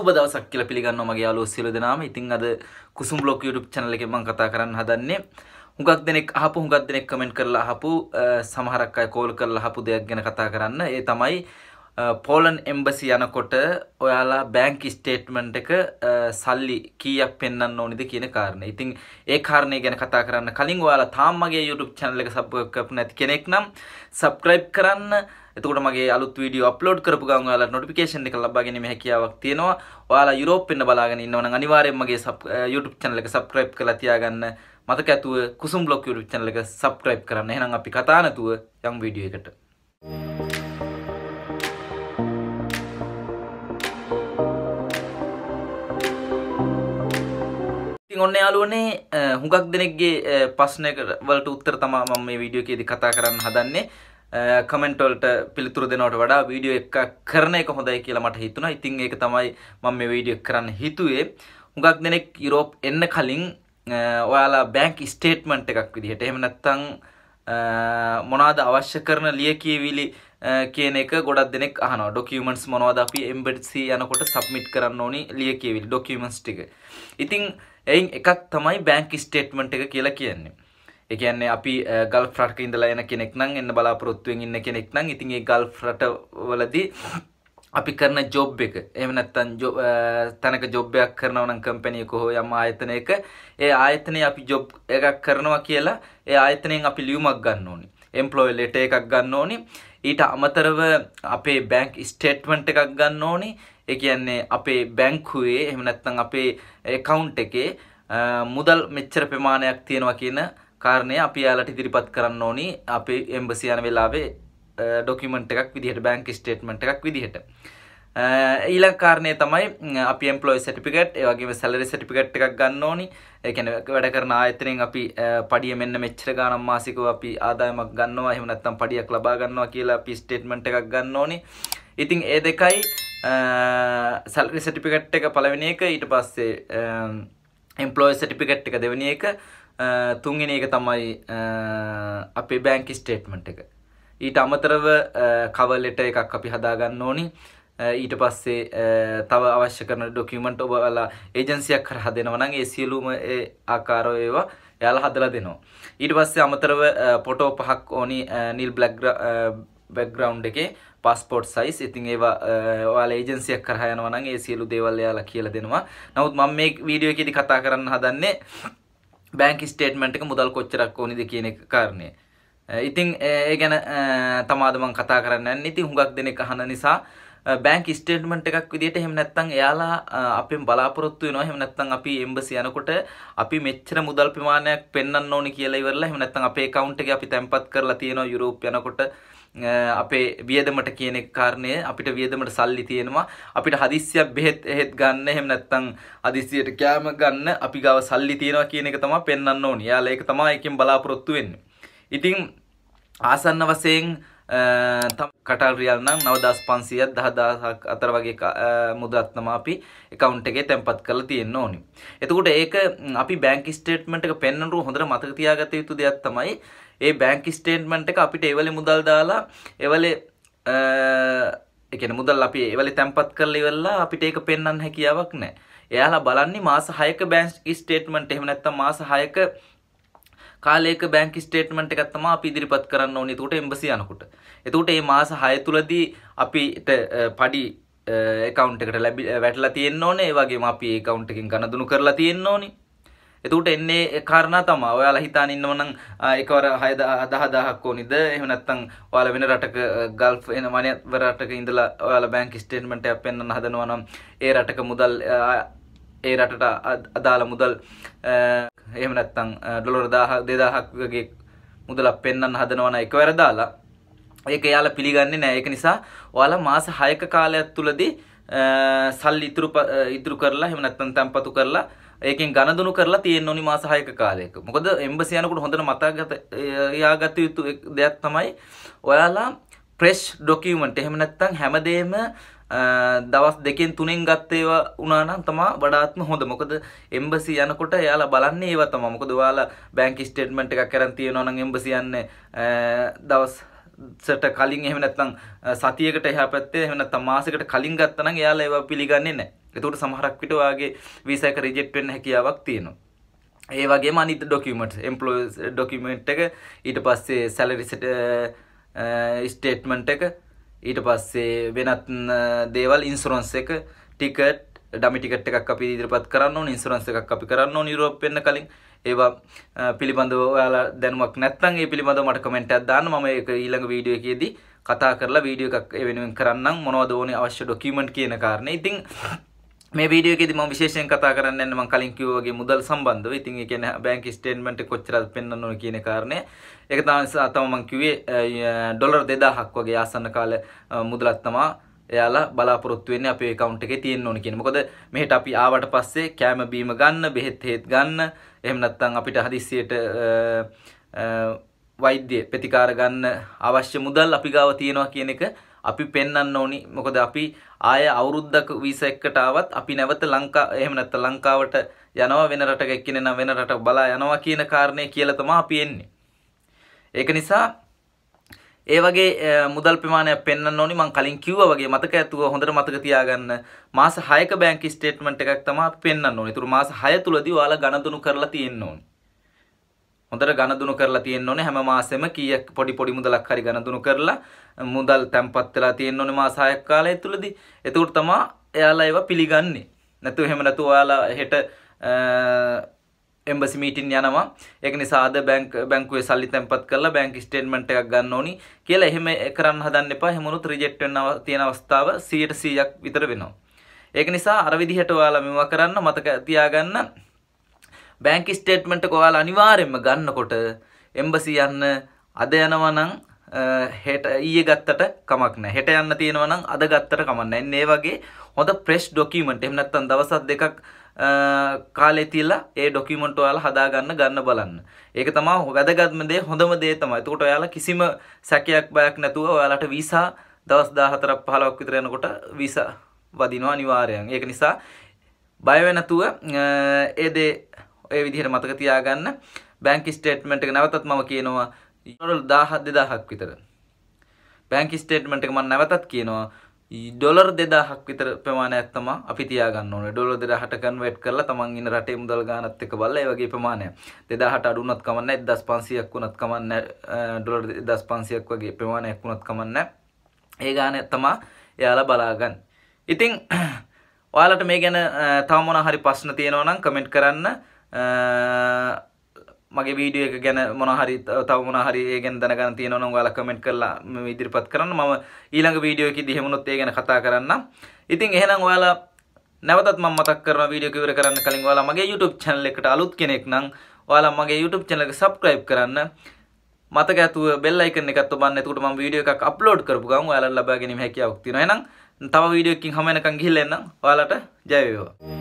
සුබ දවසක් කියලා පිළිගන්නවා මගේ යාළුවෝ සියලු දෙනාම. ඉතින් අද කුසුම් බ්ලොග් YouTube channel එකේ මම කතා කරන්න හදන්නේ හුඟක් දෙනෙක් අහපු හුඟක් දෙනෙක් කමෙන්ට් කරලා අහපු සමහරක් අය කෝල් කරලා අහපු දෙයක් ගැන කතා කරන්න. ඒ තමයි පෝලන් එම්බසි යනකොට ඔයාලා බැංක් ස්ටේට්මන්ට් එක සල්ලි කීයක් පෙන්වන්න ඕනිද කියන කාරණේ. ඉතින් ඒ කාරණේ ගැන කතා කරන්න කලින් ඔයාලා තාම මගේ YouTube channel එක subscribe කරපු නැති කෙනෙක් නම් subscribe කරන්න එතකොට මගේ අලුත් වීඩියෝ අප්ලෝඩ් කරපු ගමන් ඔයාලට නොටිෆිකේෂන් එක ලබා ගැනීම හැකියාවක් තියෙනවා. ඔයාලා යුරෝප් වෙන්න බලාගෙන ඉන්නවා නම් අනිවාර්යයෙන්ම මගේ YouTube channel එක subscribe කරලා තියාගන්න. මතක ඇතුව කුසුම් blog YouTube channel එක subscribe කරන්න. එහෙනම් අපි කතා නැතුව යම් වීඩියෝ එකට. ඔන්න යාලුවනේ හුඟක් දෙනෙක්ගේ ප්‍රශ්නයකට වලට උත්තර තමයි මම මේ වීඩියෝ එකේදී කතා කරන්න හදන්නේ. කමෙන්ටොල්ට eh, පිළිතුර දෙනවට වඩා වීඩියෝ එක කරන එක හොඳයි කියලා මට හිතුණා. ඉතින් ඒක තමයි මම මේ වීඩියෝ කරන්න හිතුවේ. හුඟක් දෙනෙක් යුරෝප් එන්න කලින් eh, ඔයාලා බැංක් ස්ටේට්මන්ට් එකක් විදිහට එහෙම නැත්නම් eh, මොනවාද අවශ්‍ය කරන ලියකියවිලි කියන එක ගොඩක් දෙනෙක් අහනවා. ඩොකියුමන්ට්ස් මොනවද අපි එම්බඩ්සි යනකොට සබ්මිට් කරන්න ඕනි ලියකියවිලි ඩොකියුමන්ට්ස් ටික. ඉතින් එයින් එකක් තමයි බැංක් ස්ටේට්මන්ට් එක කියලා කියන්නේ. එකන්නේ අපි ගල් ්‍රට්ක ඉඳලා එන කෙනෙක් නම් එන්න බලාපොරොත්තුවෙන් ඉන්න කෙනෙක් නම් ඉතින් ඒ ගල් ්‍රටවලදී අපි කරන ජොබ් එක එහෙම නැත්නම් තැනක ජොබ්යක් කරනවා නම් කම්පැනියක හෝ යම් ආයතනයක ඒ ආයතනයේ අපි ජොබ් එකක් කරනවා කියලා ඒ ආයතනයෙන් අපි ලියුමක් ගන්න ඕනේ එම්ප්ලොයි ලෙටර් එකක් ගන්න ඕනේ ඊට අමතරව අපේ බැංක් ස්ටේට්මන්ට් එකක් ගන්න ඕනේ ඒ කියන්නේ අපේ බැංකුවේ එහෙම නැත්නම් අපේ account එකේ මුදල් මෙච්චර ප්‍රමාණයක් තියෙනවා කියන කාරණය අපි යාලට ඉදිරිපත් කරන්න ඕනි අපි එම්බසි යන වෙලාවේ ඩොකිමෙන්ට් එකක් විදිහට බැංක් ස්ටේට්මන්ට් එකක් විදිහට ඊළඟ කාරණය තමයි අපි එම්ප්ලොයි සටිපිකට් ඒ වගේම සැලරි සටිපිකට් එකක් ගන්න ඕනි ඒ කියන්නේ වැඩ කරන ආයතනයෙන් අපි පඩිය මෙන්න මෙච්චර ගාණක් මාසිකව අපි ආදායමක් ගන්නවා එහෙම නැත්නම් පඩියක් ලබා ගන්නවා කියලා අපි ස්ටේට්මන්ට් එකක් ගන්න ඕනි ඉතින් ඒ දෙකයි සල්රි සටිපිකට් එක පළවෙනි එක ඊට පස්සේ එම්පලෝය සටිපිකට් එක දෙවනි එක තුන්ගෙන එක තමයි අපේ බෑංකි ස්ටේට්මට් එක ඊට අමතරව කවල්ලෙට එකක් අපි හදාගන්න ඕනි ඊට පස්සේ තව අවශ්‍ය කරන ඩොකියමන්ට් ඔබලා ඒජන්සියක් කර හදෙනවා නම් ඒ සියලුම ඒ ආකාර ඒවා එයාලා හදලා දෙනවා. ඊට පස්සේ අමතරව ෆොටෝ පහක් ඕනි නිල් බ්ලැක් බෑග්‍රවුන්ඩ් එකේ පස්පෝට් සයිස් ඉතින් ඒවා ඔයාලා ඒජන්සියක් කරහා යනවා නම් ඒ සියලු දේවල් එයාලා කියලා දෙනවා. නමුත් මම මේ වීඩියෝ එකේදී කතා කරන්න හදන්නේ බෑන්ක ස්ටේට්මට එක මුදල් කොච්චරක් ඕනිද කියන එක කාරණය. ඉතිං ඒ ගැන තමාදමන් කතා කරන්න ඉති හුඟක් දෙනෙ අහන නිසා බෑන්ක් ස්ටේට්මන්ට් එකක් විදිහට එහෙම නැත්නම් එයාලා අපෙන් බලාපොරොත්තු වෙනවා එහෙම නැත්නම් අපි එම්බසි යනකොට අපි මෙච්චර මුදල් ප්‍රමාණයක් පෙන්වන්න ඕනි කියලා ඉවරලා එහෙම නැත්නම් අපේ account එකේ අපි තැම්පත් කරලා තියෙනවා යුරෝප් යනකොට අපේ වියදමට කියන එක කාරණය අපිට වියදමට සල්ලි තියෙනවා අපිට හදිස්සියක් බෙහෙත් එහෙත් ගන්න එහෙම නැත්නම් හදිස්සියට කෑම ගන්න අපි ගාව සල්ලි තියෙනවා කියන එක තමයි පෙන්වන්න ඕනි. යාලා ඒක තමයි එකෙන් බලාපොරොත්තු වෙන්නේ. ඉතින් ආසන්න වශයෙන් තම කටල් රියල් නම් නවදස් පන්සියත් දහදාහක් අතර වගේ මුදත්නම අපි එකවුන්ට එකේ තැන්පත් කළ තියෙන්න ඕනි. එතකොට ඒක අපි බැංක ස්ටේට්මට එක පෙන්නරු හොඳට මතක තියාගත යුතු දෙයක් තමයි ඒ බැංක ස්ටේට්මන්ට් එක අපිට එවලේ මුදල් දාලා එවලේ එකන මුදල් අපි එවලේ තැන්පත් කරලා ඉවරලා අපිට ඒක පෙන්වන්න හැකියාවක් නැහැ. එයාලා බලන්නේ මාස 6ක බැංක් ස්ටේට්මන්ට් එහෙම නැත්නම් මාස 6ක කාලයක බැංක ස්ටේට්මන්ට් එකක් තමයි අපි ඉදිරිපත් කරන්න ඕනේ එතකොට එම්බසි යනකොට. එතකොට මේ මාස 6 තුලදී අපිට පඩි account එකට ලැබි වැටලා තියෙන්න ඕනේ. ඒ වගේම අපි ඒ account එකෙන් ගණදුණු කරලා තියෙන්න ඕනේ. එතකොට එන්නේ කාරණා තමයි. ඔයාලා හිතාන ඉන්නව නම් එකවර 10000ක් ඕනිද? එහෙම නැත්නම් ඔයාලා වෙන රටක ගල්ෆ් වෙන වනවර රටක ඉඳලා ඔයාලා බැංක් ස්ටේට්මන්ට් එකක් පෙන්වන්න හදනවා නම් ඒ රටක මුදල් ඒ රටට අදාළ මුදල් එහෙම නැත්තං ඩොලොර දාහ දෙදාහක්ගේ මුදලක් පෙන්න්න හදනවන එක වැරදාලා ඒක යාල පිළිගන්නේ නෑ ඒක නිසා ඔයාලා මාස හයක කාලයක් තුළදී සල් ඉතුරු ඉතුරු කරලා එහෙම නැත්තම් තැන්පතු කරලා ඒකෙන් ගණදුනු කරලා තියෙන ඕනි මාස 6ක කාලයක. මොකද එම්බසි යනකොට හොඳට මතකගත යාගත යුතු දෙයක් තමයි ඔයාලා ප්‍රෙස් ඩොකියුමන්ට් එහෙම නැත්නම් හැමදේම දවස් දෙකෙන් තුනෙන් ගත්තේවා උනානම් තමා වඩාත්ම හොඳ මොකද එම්බසි යනකොට යාලා බලන්නේ ඒව තමයි මොකද ඔයාලා බැංක් ස්ටේට්මන්ට් එකක් කරන් තියෙනවා නම් එම්බසි යන්නේ දවස් සට කලින් එහෙම නැත්නම් සතියකට එහා පැත්තේ එහෙම නැත්නම් මාසයකට කලින් ගත්තා නම් එයාලා ඒව පිළිගන්නේ නැහැ. ඒකට සමහරක් විට ඔයාගේ වීසා එක රිජෙක්ට් වෙන්න හැකියාවක් තියෙනවා. ඒ වගේම අනිත් ඩොකියුමන්ට්ස් එම්ප්ලොයිස් ඩොකියුමන්ට් එක ඊට පස්සේ සැලරි ස්ටේට්මන්ට් එක ඊට පස්සේ වෙනත් දේවල් ඉන්සුරන්ස් එක ටිකට් ඩමි ටිකට් එකක් අපි ඉදිරිපත් කරන්න ඕන ඉන්සුරන්ස් එකක් අපි කරන්න ඕන යුරෝප් වෙන්න කලින් ඒවා පිළිබඳව ඔයාලා දැනුමක් නැත්නම් ඒ පිළිබඳව මට කමෙන්ට් එකක් දාන්න මම ඒක ඊළඟ වීඩියෝ එකේදී කතා කරලා වීඩියෝ එකක් ඒ වෙනුවෙන් කරන්නම් මොනවද ඕනේ අවශ්‍ය ඩොකියුමන්ට් කියන කාරණේ. ඉතින් මේ වීඩියෝකෙදි මම විශේෂයෙන් කතා කරන්න යන්නේ මම කලින් කිව්වා වගේ මුදල් සම්බන්ධව. ඉතින් ඒ කියන්නේ බැංක් ස්ටේට්මන්ට් කොච්චරද පෙන්වන්න ඕන කියන කාරණය. ඒක තමයි තමයි මම කිව්වේ ඩොලර් 2000ක් වගේ ආසන්න කාල මුදලක් තමයි එයාලා බලාපොරොත්තු වෙන්නේ අපේ account එකේ තියෙන්න ඕන කියන. මොකද මෙහෙට අපි ආවට පස්සේ කෑම බීම ගන්න, බෙහෙත් හේත් ගන්න, එහෙම නැත්නම් අපිට හදිස්සියට වෛද්‍ය ප්‍රතිකාර ගන්න අවශ්‍ය මුදල් අපි ගාව තියෙනවා කියන එක අපි පෙන්වන්න ඕනි මොකද අපි ආය අවුරුද්දක වීසෙක්කට ආවත් අපි නැවත ලංකා එහෙම නැත්නම් ලංකාවට යනවා වෙන රටක එක්කිනේ නම් වෙන රටක බලා යනවා කියන කාරණේ කියලා තමයි අපි එන්නේ. ඒක නිසා ඒ වගේ මුදල් ප්‍රමාණයක් පෙන්වන්න ඕනි මම කලින් කිව්වා වගේ මතක ඇතුව හොඳට මතක තියාගන්න මාස 6ක බැංක ස්ටේට්මන්ට් එකක් තමයි අපි පෙන්වන්න ඕනේ. ඒතුළු මාස 6 තුලදී ඔයාලා ගණන් කරලා තියෙන්න ඕනේ. හොඳට ගණදුණු කරලා තියෙන්න ඕනේ හැම මාසෙම කීයක් පොඩි පොඩි මුදලක් හරි ගණදුණු කරලා මුදල් තැම්පත් වෙලා තියෙන්න ඕනේ මාස 6ක් කාලය තුලදී. එතකොට තමයි එයාලා ඒවා පිළිගන්නේ. නැතු එහෙම නැතු ඔයාලා හෙට එම්බසි මීටින් යනවා. ඒක නිසාද බැංක් බැංකුවේ සල්ලි තැම්පත් කරලා බැංක් ස්ටේට්මන්ට් එකක් ගන්න ඕනි කියලා එහෙම කරන්න හදන්න එපා. එහෙමනොත් රිජෙක්ට් වෙන්න තියෙන අවස්ථාව 100%ක් විතර වෙනවා. ඒක නිසා අර විදිහට ඔයාලා මෙවුවා කරන්න මතක තියාගන්න බැංකි ස්ටේට්මන්ට් එක ඔයාලා අනිවාර්යෙන්ම ගන්නකොට එම්බසි යන්න අද යනවා නම් හෙට ඊයේ ගත්තට කමක් නැහැ. හෙට යන්න තියෙනවා නම් අද ගත්තට කමක් නැහැ. එන්නේ වගේ හොඳ ප්‍රෙස් ડોකියුමන්ට් එහෙම නැත්නම් දවස් දෙකක් කාලේ තියලා ඒ ડોකියුමන්ට් ඔයාලා හදාගන්න ගන්න බලන්න. ඒක තමයි වැදගත්ම දේ හොඳම දේ තමයි. එතකොට ඔයාලා කිසිම සැකයක් බයක් නැතුව ඔයාලට වීසා දවස් 14ක් 15ක් විතර යනකොට වීසා වදිනවා අනිවාර්යයෙන්. ඒක නිසා බය වෙ නැතුව ඒ දේ ඒ විදිහට මතක තියාගන්න බැංක් ස්ටේට්මන්ට් එක නැවතත් මම කියනවා ඩොලර් 17 2000ක් විතර බැංක් ස්ටේට්මන්ට් එක මම නැවතත් කියනවා ඩොලර් 2000ක් විතර ප්‍රමාණයක් තමයි අපි තියාගන්න ඕනේ. ඩොලර් 2000ට කන්වර්ට් කරලා තමන් ඉන්න රටේ මුදල් ගානත් එක්ක බලලා ඒ වගේ ප්‍රමාණයක්. 2000ට අඩු වුණත් කමක් නැහැ. 1500ක් වුණත් කමක් නැහැ. ඩොලර් 1500ක් වගේ ප්‍රමාණයක් වුණත් කමක් නැහැ. ඒ ගාන තමයි එයාලා බලාගන්න. ඉතින් ඔයාලට මේ ගැන තව මොනවා හරි ප්‍රශ්න තියෙනවා නම් කමෙන්ට් කරන්න. මගේ වීඩියෝ එක ගැන මොනහරි තව මොනහරි ඒ ගැන දැනගන්න තියෙනවා නම් ඔයාලා කමෙන්ට් කරලා ඉදිරිපත් කරන්න මම ඊළඟ වීඩියෝ එකේදී හැමුණොත් ඒ ගැන කතා කරන්නම්. ඉතින් එහෙනම් ඔයාලා නැවතත් මම මතක් කරනවා වීඩියෝ එක ඉවර කරන්න කලින් ඔයාලා මගේ YouTube channel එකට අලුත් කෙනෙක් නම් ඔයාලා මගේ YouTube channel එක subscribe කරන්න. මතක ඇතුව බෙල් icon එකත් ඔබන්න. එතකොට මම වීඩියෝ එකක් upload කරපු ගමන් ඔයාලා ලබා ගැනීම හැකියාවක් තියෙනවා. එහෙනම් තව වීඩියෝ එකකින් හම වෙනකන් ගිහිල්ලා එන්නම්. ඔයාලට ජය වේවා.